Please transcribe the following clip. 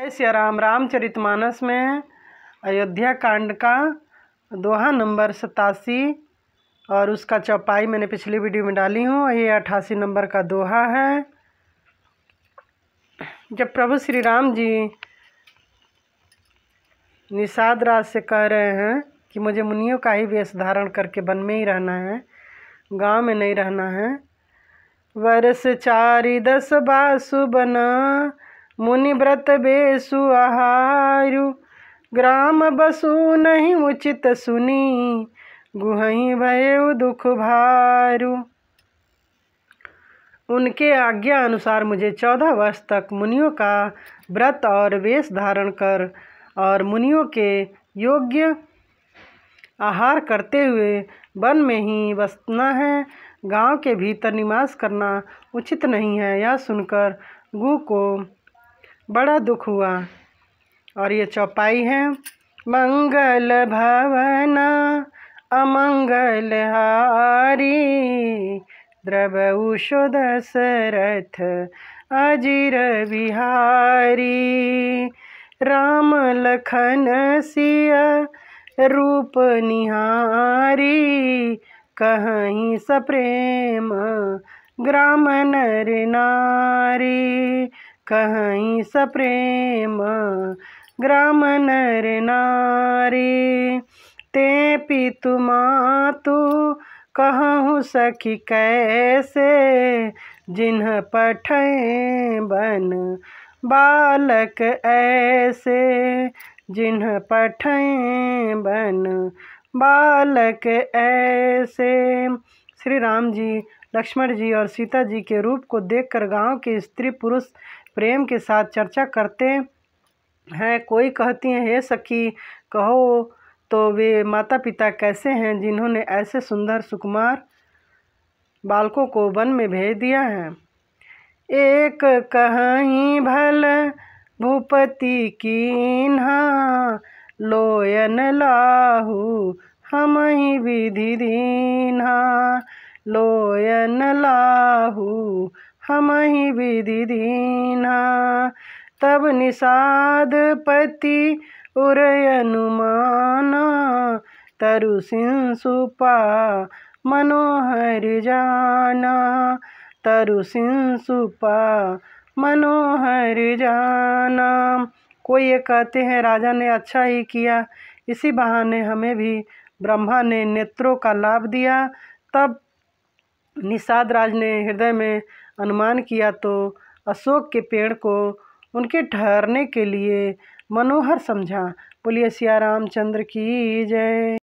जय सिया राम रामचरितमानस में अयोध्या कांड का दोहा नंबर सतासी और उसका चौपाई मैंने पिछली वीडियो में डाली हूँ ये अट्ठासी नंबर का दोहा है जब प्रभु श्री राम जी निषाद राज से कह रहे हैं कि मुझे मुनियों का ही वेश धारण करके वन में ही रहना है गांव में नहीं रहना है वर्ष चारि दस बासु बना मुनिव्रत बेसु आहारु ग्राम बसु नहीं उचित सुनी गुह भयु दुख भारु उनके आज्ञा अनुसार मुझे चौदह वर्ष तक मुनियों का व्रत और वेश धारण कर और मुनियों के योग्य आहार करते हुए वन में ही बसना है गांव के भीतर निवास करना उचित नहीं है यह सुनकर गु को बड़ा दुख हुआ और ये चौपाई है मंगल भवना अमंगल हारी उषो दशरथ अजीर बिहारी राम लखन सिया रूप निहारी कहीं सप्रेम ग्राम नर नारी कहीं प्रेम ग्राम नर नारे ते पितु मातु कहूँ सखी कैसे जिन्ह पठ बन बालक ऐसे जिन्ह पठ बन बालक ऐसे श्री राम जी लक्ष्मण जी और सीता जी के रूप को देखकर गांव के स्त्री पुरुष प्रेम के साथ चर्चा करते हैं कोई कहती हैं हे सखी कहो तो वे माता पिता कैसे हैं जिन्होंने ऐसे सुंदर सुकुमार बालकों को वन में भेज दिया है एक कहीं भल भूपति कीन्हा लोयन लाहू हम ही विधि दीन्हा लोयन लाहू हम ही विधि दीना तब निषाद पति उर अनुमाना तरु सिंह सुपा मनोहर जाना तरु सिंह सुपा मनोहर जाना कोई ये कहते हैं राजा ने अच्छा ही किया इसी बहाने हमें भी ब्रह्मा ने नेत्रों का लाभ दिया तब निषाद राज ने हृदय में अनुमान किया तो अशोक के पेड़ को उनके ठहरने के लिए मनोहर समझा बोलिए सिया रामचंद्र की जय